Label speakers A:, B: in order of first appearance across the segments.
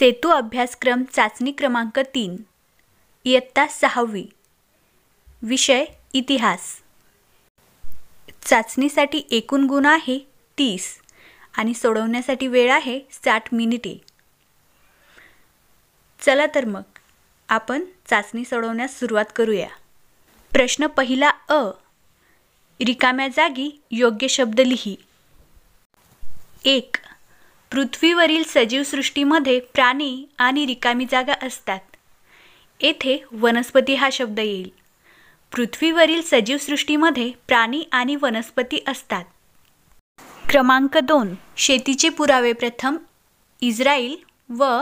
A: सेतू अभ्यासक्रम चाचणी क्रमांक तीन इयत्ता सहावी विषय इतिहास चाचणीसाठी एकूण गुण आहे तीस आणि सोडवण्यासाठी वेळ आहे साठ मिनिटे चला तर मग आपण चाचणी सोडवण्यास सुरुवात करूया प्रश्न पहिला अ रिकाम्या जागी योग्य शब्द लिही एक पृथ्वीवरील सजीवसृष्टीमध्ये प्राणी आणि रिकामी जागा असतात येथे वनस्पती हा शब्द येईल पृथ्वीवरील सजीवसृष्टीमध्ये प्राणी आणि वनस्पती असतात क्रमांक दोन शेतीचे पुरावे प्रथम इस्रायल व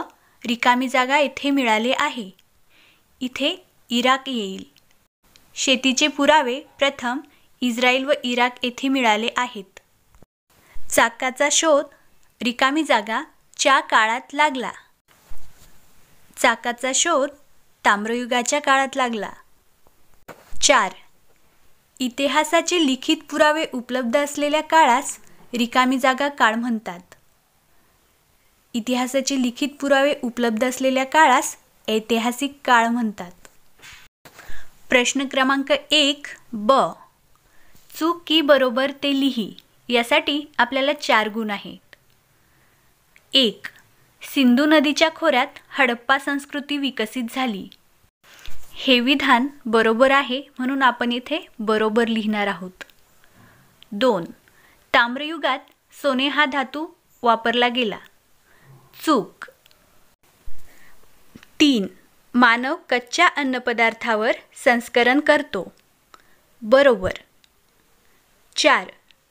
A: रिकामी जागा येथे मिळाले आहे इथे इराक येईल शेतीचे पुरावे प्रथम इस्रायल व इराक येथे मिळाले आहेत चाकाचा शोध रिकामी जागा च्या काळात लागला चाकाचा शोध ताम्रयुगाच्या काळात लागला चार इतिहासाचे लिखित पुरावे उपलब्ध असलेल्या काळास रिकामी जागा काळ म्हणतात इतिहासाचे लिखित पुरावे उपलब्ध असलेल्या काळास ऐतिहासिक काळ म्हणतात प्रश्न क्रमांक एक ब चूक की बरोबर ते लिही यासाठी आपल्याला चार गुण आहे एक सिंधू नदीच्या खोऱ्यात हडप्पा संस्कृती विकसित झाली हे विधान बरोबर आहे म्हणून आपण इथे बरोबर लिहिणार आहोत दोन ताम्रयुगात सोने हा धातू वापरला गेला चूक तीन मानव कच्च्या अन्नपदार्थावर संस्करण करतो बरोबर चार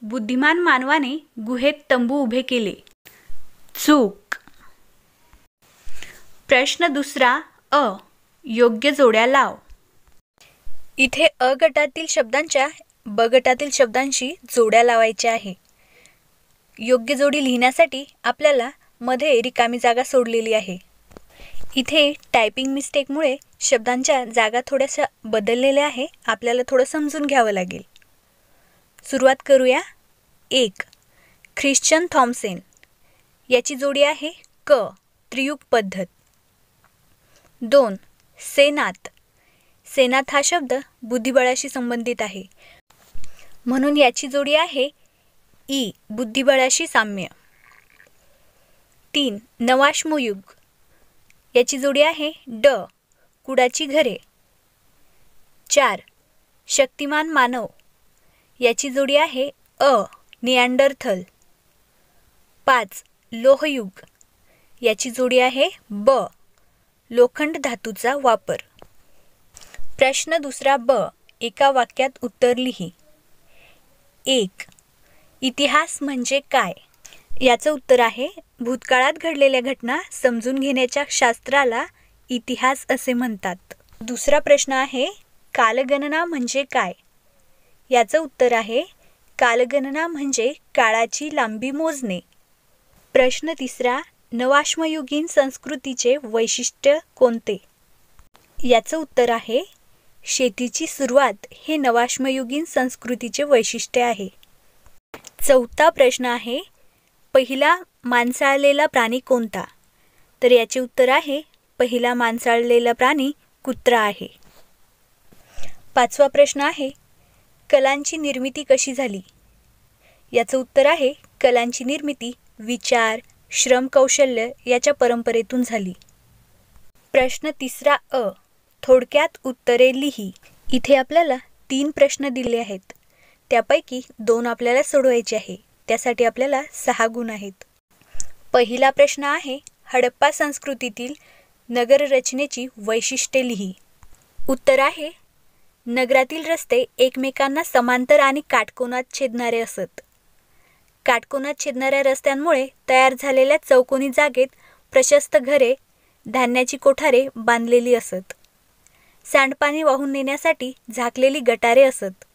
A: बुद्धिमान मानवाने गुहेत तंबू उभे केले चूक प्रश्न दुसरा अ योग्य जोड्या लाव इथे अ गटातील शब्दांच्या ब गटातील शब्दांशी जोड्या लावायच्या आहे योग्य जोडी लिहिण्यासाठी आपल्याला मध्ये रिकामी जागा सोडलेली आहे इथे टायपिंग मिस्टेकमुळे शब्दांच्या जागा थोड्याशा बदललेल्या आहे आपल्याला थोडं समजून घ्यावं लागेल सुरुवात करूया एक ख्रिश्चन थॉम्सेन याची जोडी आहे क त्रियुग पद्धत दोन सेनात सेनात हा शब्द बुद्धिबळाशी संबंधित आहे म्हणून याची जोडी आहे ई बुद्धिबळाशी साम्य तीन नवाश्मयुग याची जोडी आहे ड कुडाची घरे चार शक्तिमान मानव याची जोडी आहे अ नियांडरथल पाच लोहयुग याची जोडी आहे ब लोखंड धातूचा वापर प्रश्न दुसरा ब एका वाक्यात उत्तर लिही एक इतिहास म्हणजे काय याचं उत्तर आहे भूतकाळात घडलेल्या घटना समजून घेण्याच्या शास्त्राला इतिहास असे म्हणतात दुसरा प्रश्न आहे कालगणना म्हणजे काय याचं उत्तर आहे कालगणना म्हणजे काळाची लांबी मोजणे प्रश्न तिसरा नवाश्मयुगीन संस्कृतीचे वैशिष्ट्य कोणते याचं उत्तर आहे शेतीची सुरुवात हे नवाश्मयुगीन संस्कृतीचे वैशिष्ट्य आहे चौथा प्रश्न आहे पहिला मानसाळलेला प्राणी कोणता तर याचे उत्तर आहे पहिला मानसाळलेला प्राणी कुत्रा आहे पाचवा प्रश्न आहे कलांची निर्मिती कशी झाली याचं उत्तर आहे कलांची निर्मिती विचार श्रम कौशल्य याच्या परंपरेतून झाली प्रश्न तिसरा अ थोडक्यात उत्तरे लिही इथे आपल्याला तीन प्रश्न दिले आहेत त्यापैकी दोन आपल्याला सोडवायचे आहे त्यासाठी आपल्याला सहा गुण आहेत पहिला प्रश्न आहे हडप्पा संस्कृतीतील नगररचनेची वैशिष्ट्ये लिही उत्तर आहे नगरातील रस्ते एकमेकांना समांतर आणि काटकोनात छेदणारे असत काटकोनात छेदणाऱ्या रस्त्यांमुळे तयार झालेल्या चौकोनी जागेत प्रशस्त घरे धान्याची कोठारे बांधलेली असत सांडपाणी वाहून नेण्यासाठी झाकलेली गटारे असत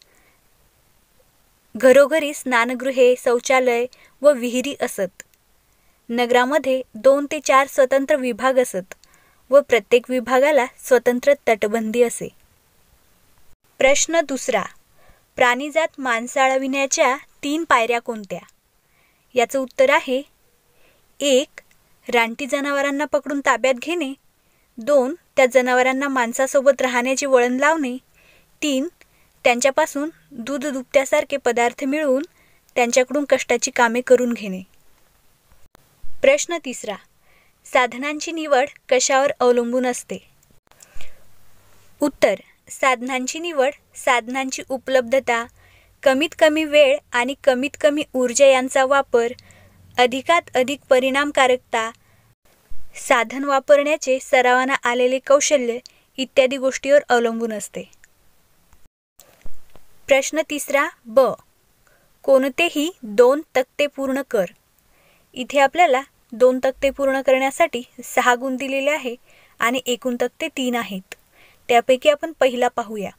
A: घरोघरी स्नानगृहे शौचालय व विहिरी असत नगरामध्ये दोन ते चार स्वतंत्र विभाग असत व प्रत्येक विभागाला स्वतंत्र तटबंदी असे प्रश्न दुसरा प्राणीजात माणसाळविण्याच्या तीन पायऱ्या कोणत्या याचं उत्तर आहे एक रानटी जनावरांना पकडून ताब्यात घेणे दोन त्या जनावरांना माणसासोबत राहण्याचे वळण लावणे तीन त्यांच्यापासून दूध दुपत्यासारखे पदार्थ मिळवून त्यांच्याकडून कष्टाची कामे करून घेणे प्रश्न तिसरा साधनांची निवड कशावर अवलंबून असते उत्तर साधनांची निवड साधनांची उपलब्धता कमीत कमी वेळ आणि कमीत कमी ऊर्जा यांचा वापर अधिकात अधिक परिणामकारकता साधन वापरण्याचे सरावाना आलेले कौशल्य इत्यादी गोष्टीवर अवलंबून असते प्रश्न तिसरा ब कोणतेही दोन तक्ते पूर्ण कर इथे आपल्याला दोन तक्ते पूर्ण करण्यासाठी सहा गुण दिलेले आहे आणि एकूण तक्ते तीन आहेत त्यापैकी आपण पहिला पाहूया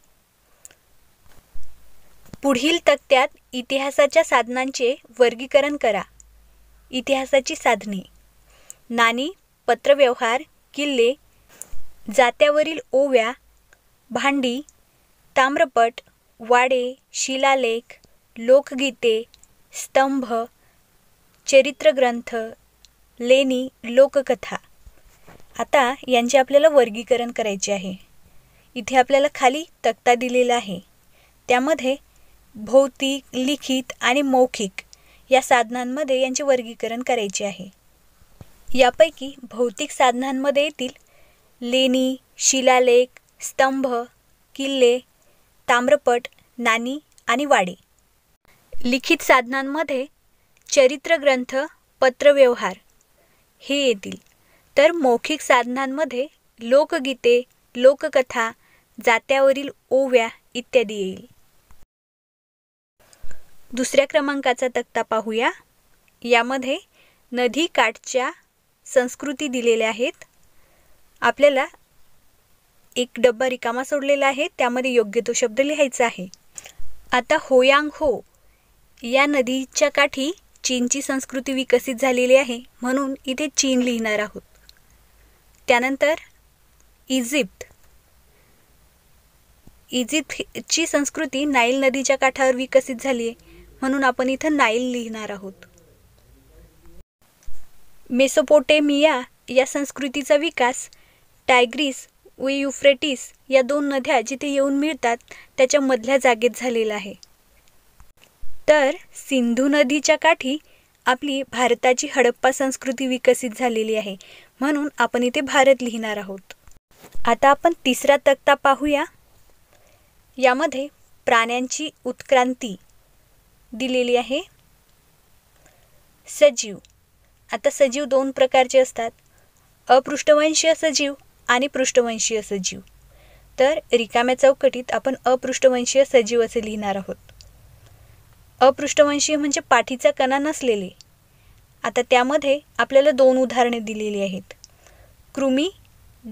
A: पुढील तक्त्यात इतिहासाच्या साधनांचे वर्गीकरण करा इतिहासाची साधने नाणी पत्रव्यवहार किल्ले जात्यावरील ओव्या भांडी ताम्रपट वाडे शिलालेख लोकगीते स्तंभ चरित्रग्रंथ लेणी लोककथा आता यांचे आपल्याला वर्गीकरण करायचे आहे इथे आपल्याला खाली तक्ता दिलेला आहे त्यामध्ये भौतिक लिखित आणि मौखिक या साधनांमध्ये यांचे वर्गीकरण करायचे आहे यापैकी भौतिक साधनांमध्ये येतील लेणी शिलालेख स्तंभ किल्ले ताम्रपट नाणी आणि वाडे लिखित साधनांमध्ये चरित्रग्रंथ पत्रव्यवहार हे येतील तर मौखिक साधनांमध्ये लोकगीते लोककथा जात्यावरील ओव्या इत्यादी येईल दुसऱ्या क्रमांकाचा तक्ता पाहूया यामध्ये नदीकाठच्या संस्कृती दिलेल्या आहेत आपल्याला एक डब्बा रिकामा सोडलेला आहे त्यामध्ये योग्य तो शब्द लिहायचा आहे आता होयांग हो या नदीच्या काठी चीनची संस्कृती विकसित झालेली आहे म्हणून इथे चीन लिहिणार आहोत त्यानंतर इजिप्त इजिप्तची संस्कृती नाईल नदीच्या काठावर विकसित झाली आहे म्हणून आपण इथं नाईल लिहिणार आहोत मेसोपोटेमिया या संस्कृतीचा विकास टायग्रीस व युफ्रेटिस या दोन नद्या जिथे येऊन मिळतात त्याच्या मधल्या जागेत झालेला आहे तर सिंधू नदीच्या काठी आपली भारताची हडप्पा संस्कृती विकसित झालेली आहे म्हणून आपण इथे भारत लिहिणार आहोत आता आपण तिसरा तक्ता पाहूया यामध्ये प्राण्यांची उत्क्रांती दिलेली आहे सजीव आता सजीव दोन प्रकारचे असतात अपृष्ठवंशीय सजीव आणि पृष्ठवंशीय सजीव तर रिकाम्या चौकटीत आपण अपृष्ठवंशीय सजीव असे लिहिणार आहोत अपृष्ठवंशीय म्हणजे पाठीचा कणा नसलेले आता त्यामध्ये आपल्याला दोन उदाहरणे दिलेली आहेत कृमी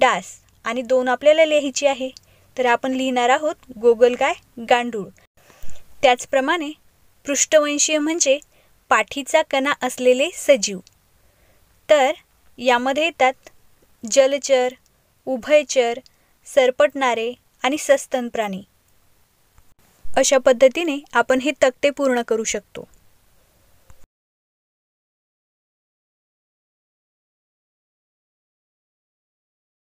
A: डास आणि दोन आपल्याला लिहायची आहे तर आपण लिहिणार आहोत गोगलगाय गांडूळ त्याचप्रमाणे पृष्ठवंशीय म्हणजे पाठीचा कणा असलेले सजीव तर यामध्ये येतात जलचर उभयचर सरपटणारे आणि सस्तन प्राणी अशा पद्धतीने आपण हे तक्ते पूर्ण करू शकतो